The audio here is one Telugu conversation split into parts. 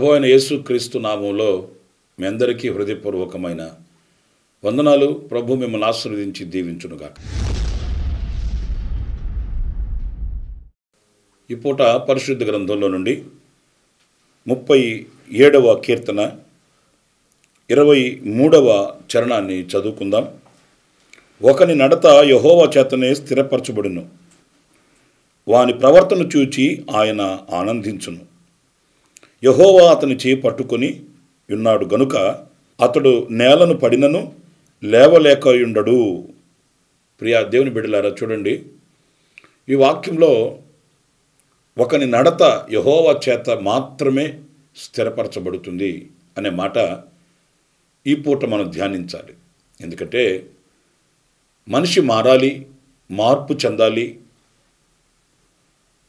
ప్రభు అయిన క్రీస్తు నామంలో మీ అందరికీ హృదయపూర్వకమైన వందనాలు ప్రభు మిమ్మల్ని ఆశీర్వదించి దీవించునుగా ఈ పూట పరిశుద్ధ గ్రంథంలో నుండి ముప్పై ఏడవ కీర్తన ఇరవై మూడవ చరణాన్ని చదువుకుందాం ఒకని నడత యహోవ చేతనే స్థిరపరచబడును వాని ప్రవర్తన చూచి ఆయన ఆనందించును యహోవా అతని చేయి పట్టుకుని ఉన్నాడు గనుక అతడు నేలను పడినను లేవలేకయుండడు ప్రియా దేవుని బిడ్డలారా చూడండి ఈ వాక్యంలో ఒకని నడత యహోవా చేత మాత్రమే స్థిరపరచబడుతుంది అనే మాట ఈ పూట మనం ధ్యానించాలి ఎందుకంటే మనిషి మారాలి మార్పు చెందాలి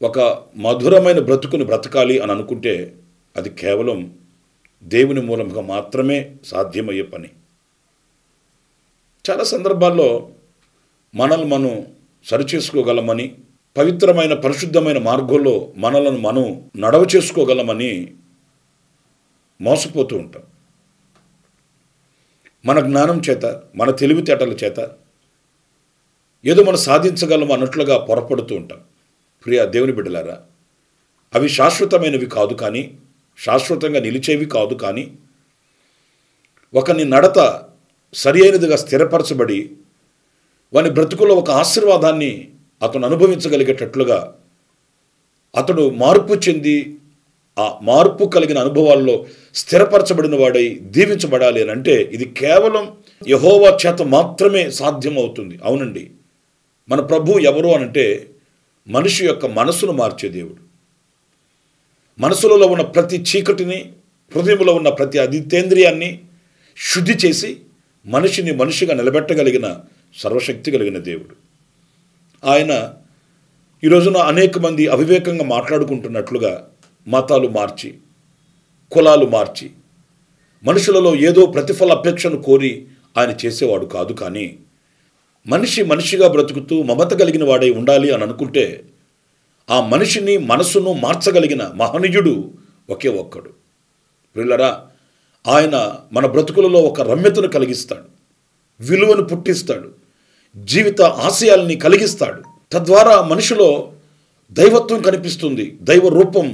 ఒక మధురమైన బ్రతుకుని బ్రతకాలి అని అనుకుంటే అది కేవలం దేవుని మూలంగా మాత్రమే సాధ్యమయ్యే పని చాలా సందర్భాల్లో మనల్ని మనం సరిచేసుకోగలమని పవిత్రమైన పరిశుద్ధమైన మార్గంలో మనలను మనం నడవ చేసుకోగలమని మోసపోతూ ఉంటాం మన జ్ఞానం చేత మన తెలివితేటల చేత ఏదో మనం సాధించగలం అన్నట్లుగా పొరపడుతూ ఉంటాం ప్రియా దేవుని బిడ్డలారా అవి శాశ్వతమైనవి కాదు కానీ శాశ్వతంగా నిలిచేవి కాదు కానీ ఒకని నడత సరి అయినదిగా స్థిరపరచబడి వాని బ్రతుకులో ఒక ఆశీర్వాదాన్ని అతను అనుభవించగలిగేటట్లుగా అతడు మార్పు చెంది ఆ మార్పు కలిగిన అనుభవాల్లో స్థిరపరచబడిన వాడై దీవించబడాలి అని అంటే ఇది కేవలం యహోవా చేత మాత్రమే సాధ్యమవుతుంది అవునండి మన ప్రభు ఎవరు అనంటే మనిషి యొక్క మనసును మార్చే దేవుడు మనసులలో ఉన్న ప్రతి చీకటిని హృదయంలో ఉన్న ప్రతి అదితేంద్రియాన్ని శుద్ధి చేసి మనిషిని మనిషిగా నిలబెట్టగలిగిన సర్వశక్తి కలిగిన దేవుడు ఆయన ఈ రోజున అనేక మంది అవివేకంగా మాట్లాడుకుంటున్నట్లుగా మతాలు మార్చి కులాలు మార్చి మనుషులలో ఏదో ప్రతిఫల అపేక్షను కోరి ఆయన చేసేవాడు కాదు కానీ మనిషి మనిషిగా బ్రతుకుతూ మమత కలిగిన వాడై ఉండాలి అని అనుకుంటే ఆ మనిషిని మనసును మార్చగలిగిన మహనీయుడు ఒకే ఒక్కడు వీళ్ళరా ఆయన మన బ్రతుకులలో ఒక రమ్యతను కలిగిస్తాడు విలువను పుట్టిస్తాడు జీవిత ఆశయాల్ని కలిగిస్తాడు తద్వారా మనిషిలో దైవత్వం కనిపిస్తుంది దైవ రూపం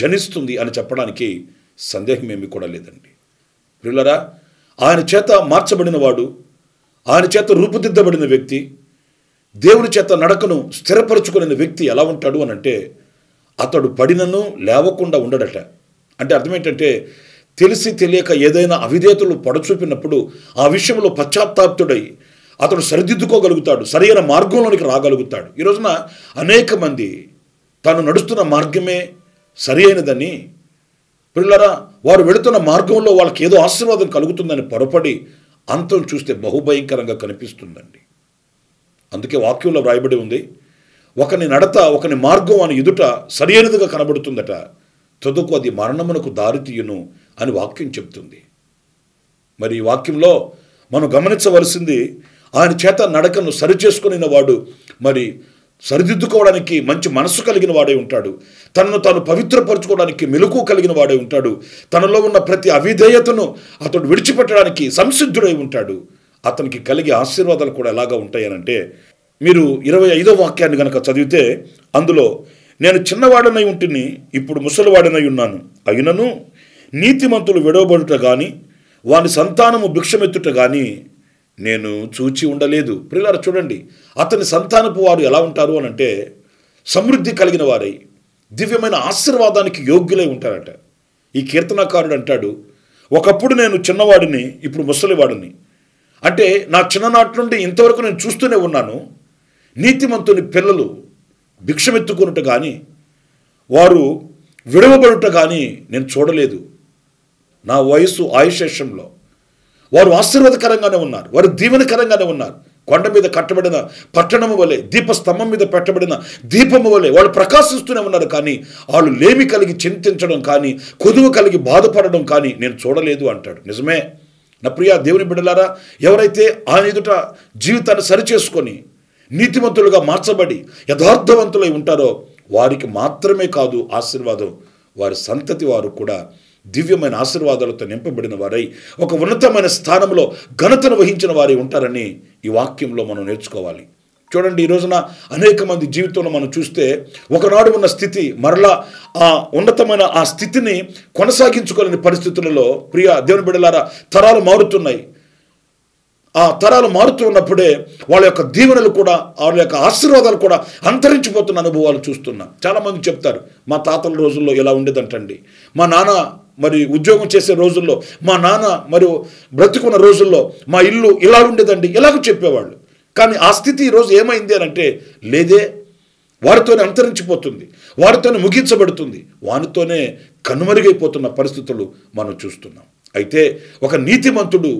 జనిస్తుంది అని చెప్పడానికి సందేహం ఏమీ కూడా లేదండి వీళ్ళరా ఆయన చేత మార్చబడినవాడు ఆయన చేత రూపుదిద్దబడిన వ్యక్తి దేవుని చేత నడకను స్థిరపరచుకునే వ్యక్తి ఎలా ఉంటాడు అని అంటే అతడు పడినను లేవకుండా ఉండడట అంటే అర్థం ఏంటంటే తెలిసి తెలియక ఏదైనా అవిధేతలు పడచూపినప్పుడు ఆ విషయంలో పశ్చాత్తాప్తుడై అతడు సరిదిద్దుకోగలుగుతాడు సరైన మార్గంలోనికి రాగలుగుతాడు ఈ రోజున అనేక మంది తను నడుస్తున్న మార్గమే సరి అయినదని పిల్లరా వారు వెళుతున్న మార్గంలో వాళ్ళకి ఏదో ఆశీర్వాదం కలుగుతుందని పొరపడి అంతం చూస్తే బహుభయంకరంగా కనిపిస్తుందండి అందుకే వాక్యంలో వ్రాయబడి ఉంది ఒకని నడత ఒకని మార్గం అని ఎదుట సరైనదిగా కనబడుతుందట చదువుకు అది మరణమునకు దారితీయును అని వాక్యం చెప్తుంది మరి ఈ వాక్యంలో మనం గమనించవలసింది ఆయన చేత నడకను సరిచేసుకుని వాడు మరి సరిదిద్దుకోవడానికి మంచి మనసు కలిగిన వాడే ఉంటాడు తనను తాను పవిత్రపరచుకోవడానికి మెలకు కలిగిన వాడే ఉంటాడు తనలో ఉన్న ప్రతి అవిధేయతను అతడు విడిచిపెట్టడానికి సంసిద్ధుడై ఉంటాడు అతనికి కలిగే ఆశీర్వాదాలు కూడా ఎలాగా ఉంటాయనంటే మీరు ఇరవై ఐదో వాక్యాన్ని కనుక చదివితే అందులో నేను చిన్నవాడనై ఉంటుని ఇప్పుడు ముసలివాడనై ఉన్నాను అయినను నీతిమంతులు విడవబడుట కానీ వాని సంతానము భిక్షమెత్తుట కానీ నేను చూచి ఉండలేదు ప్రిలార చూడండి అతని సంతానపు వారు ఎలా ఉంటారు అని అంటే సమృద్ధి కలిగిన వారై దివ్యమైన ఆశీర్వాదానికి యోగ్యులై ఉంటారట ఈ కీర్తనకారుడు అంటాడు ఒకప్పుడు నేను చిన్నవాడిని ఇప్పుడు ముసలివాడిని అంటే నా చిన్ననాటి నుండి ఇంతవరకు నేను చూస్తూనే ఉన్నాను నీతిమంతుని పిల్లలు భిక్షమెత్తుకున్నట్టు కానీ వారు విడవబడుట కానీ నేను చూడలేదు నా వయసు ఆయుశేషంలో వారు ఆశీర్వాదకరంగానే ఉన్నారు వారు దీవెనకరంగానే ఉన్నారు కొండ మీద కట్టబడిన పట్టణము వలె దీపస్తంభం మీద పెట్టబడిన దీపము వలె వాళ్ళు ప్రకాశిస్తూనే ఉన్నారు కానీ వాళ్ళు లేమి కలిగి చింతించడం కానీ కొదువు కలిగి బాధపడడం కానీ నేను చూడలేదు అంటాడు నిజమే నా ప్రియా దేవుని బిడ్డలారా ఎవరైతే ఆయన ఎదుట జీవితాన్ని సరిచేసుకొని నీతిమంతులుగా మార్చబడి యథార్థవంతులై ఉంటారో వారికి మాత్రమే కాదు ఆశీర్వాదం వారి సంతతి వారు కూడా దివ్యమైన ఆశీర్వాదాలతో నింపబడిన వారై ఒక ఉన్నతమైన స్థానంలో ఘనతను వహించిన వారై ఉంటారని ఈ వాక్యంలో మనం నేర్చుకోవాలి చూడండి ఈ రోజున అనేక మంది జీవితంలో మనం చూస్తే ఒకనాడు ఉన్న స్థితి మరలా ఆ ఉన్నతమైన ఆ స్థితిని కొనసాగించుకోలేని పరిస్థితులలో ప్రియ దేవుని బిడ్డలారా తరాలు మారుతున్నాయి ఆ తరాలు మారుతూ ఉన్నప్పుడే వాళ్ళ యొక్క దీవెనలు కూడా వాళ్ళ యొక్క ఆశీర్వాదాలు కూడా అంతరించిపోతున్న అనుభవాలు చూస్తున్నా చాలామంది చెప్తారు మా తాతల రోజుల్లో ఇలా ఉండేదంటండి మా నాన్న మరి ఉద్యోగం చేసే రోజుల్లో మా నాన్న మరియు బ్రతుకున్న రోజుల్లో మా ఇల్లు ఇలా ఉండేదండి ఇలాగ చెప్పేవాళ్ళు కానీ ఆ స్థితి ఈరోజు ఏమైంది అని అంటే లేదే వారితోనే అంతరించిపోతుంది వారితోనే ముగించబడుతుంది వానితోనే కనుమరుగైపోతున్న పరిస్థితులు మనం చూస్తున్నాం అయితే ఒక నీతిమంతుడు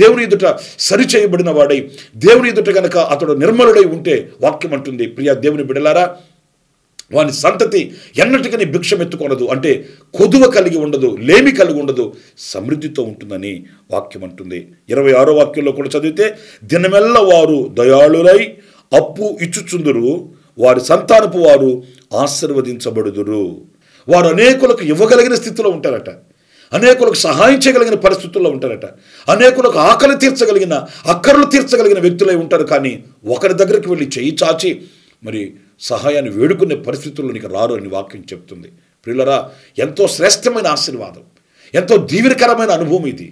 దేవుని ఎదుట సరిచేయబడిన వాడై దేవుని ఎదుట గనక అతడు నిర్మలుడై ఉంటే వాక్యం అంటుంది ప్రియా దేవుని బిడలారా వాని సంతతి ఎన్నటికని భిక్షమెత్తుకొనదు అంటే కొదువ కలిగి ఉండదు లేమి కలిగి ఉండదు సమృద్ధితో ఉంటుందని వాక్యం అంటుంది ఇరవై ఆరో వాక్యంలో కూడా చదివితే దినమెల్ల వారు దయాళులై అప్పు ఇచ్చుచుందురు వారి సంతానపు వారు ఆశీర్వదించబడుదురు వారు అనేకులకు ఇవ్వగలిగిన స్థితిలో ఉంటారట అనేకులకు సహాయం చేయగలిగిన పరిస్థితుల్లో ఉంటారట అనేకులకు ఆకలి తీర్చగలిగిన అక్కర్లు తీర్చగలిగిన వ్యక్తులై ఉంటారు కానీ ఒకరి దగ్గరికి వెళ్ళి చేయి చాచి మరి సహాయాన్ని వేడుకునే పరిస్థితుల్లో నీకు రారు అని వాక్యం చెప్తుంది ప్రియులరా ఎంతో శ్రేష్టమైన ఆశీర్వాదం ఎంతో దీవికరమైన అనుభవం ఇది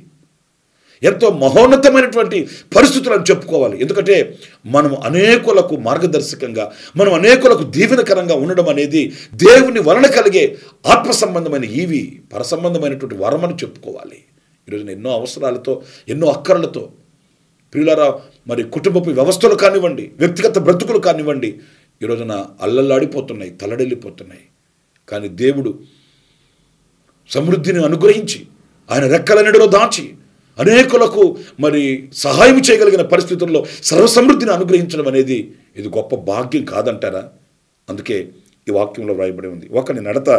ఎంతో మహోన్నతమైనటువంటి పరిస్థితులను చెప్పుకోవాలి ఎందుకంటే మనం అనేకులకు మార్గదర్శకంగా మనం అనేకులకు దీవెనకరంగా ఉండడం అనేది దేవుని వలన కలిగే ఆత్మ సంబంధమైన ఈవి పరసంబంధమైనటువంటి అని చెప్పుకోవాలి ఈరోజు ఎన్నో అవసరాలతో ఎన్నో అక్కర్లతో ప్రియులరా మరి కుటుంబపు వ్యవస్థలు కానివ్వండి వ్యక్తిగత బ్రతుకులు కానివ్వండి ఈరోజున అల్లల్లాడిపోతున్నాయి తలడెల్లిపోతున్నాయి కానీ దేవుడు సమృద్ధిని అనుగ్రహించి ఆయన రెక్కల దాచి అనేకులకు మరి సహాయం చేయగలిగిన పరిస్థితుల్లో సర్వసమృద్ధిని అనుగ్రహించడం అనేది ఇది గొప్ప భాగ్యం కాదంటారా అందుకే ఈ వాక్యంలో వ్రాయబడి ఉంది ఒకని నడత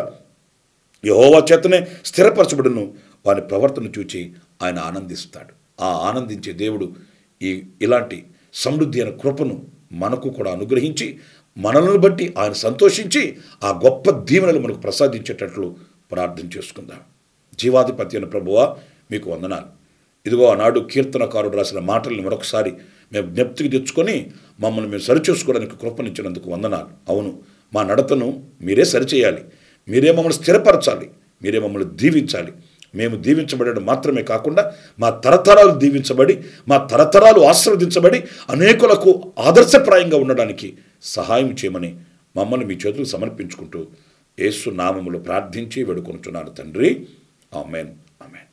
యహోవా చేతనే స్థిరపరచబడును వారి ప్రవర్తన చూచి ఆయన ఆనందిస్తాడు ఆ ఆనందించే దేవుడు ఈ ఇలాంటి సమృద్ధి అయిన కృపను మనకు కూడా అనుగ్రహించి మనలను బట్టి ఆయన సంతోషించి ఆ గొప్ప దీవెనలు మనకు ప్రసాదించేటట్లు ప్రార్థన చేసుకుందాం జీవాధిపతి అయిన ప్రభువా మీకు వందనాలు ఇదిగో ఆనాడు కీర్తనకారుడు రాసిన మాటల్ని మరొకసారి మేము జ్ఞప్తికి తెచ్చుకొని మమ్మల్ని మేము సరిచేసుకోవడానికి కృపణించినందుకు వందనాలు అవును మా నడతను మీరే సరిచేయాలి మీరే మమ్మల్ని స్థిరపరచాలి మీరే మమ్మల్ని దీవించాలి మేము దీవించబడడం మాత్రమే కాకుండా మా తరతరాలు దీవించబడి మా తరతరాలు ఆశీర్వదించబడి అనేకులకు ఆదర్శప్రాయంగా ఉండడానికి సహాయం చేయమని మమ్మల్ని మీ చేతులు సమర్పించుకుంటూ యేసు నామములు ప్రార్థించి వేడుకొనుచున్నాను తండ్రి ఆమెన్ ఆమెన్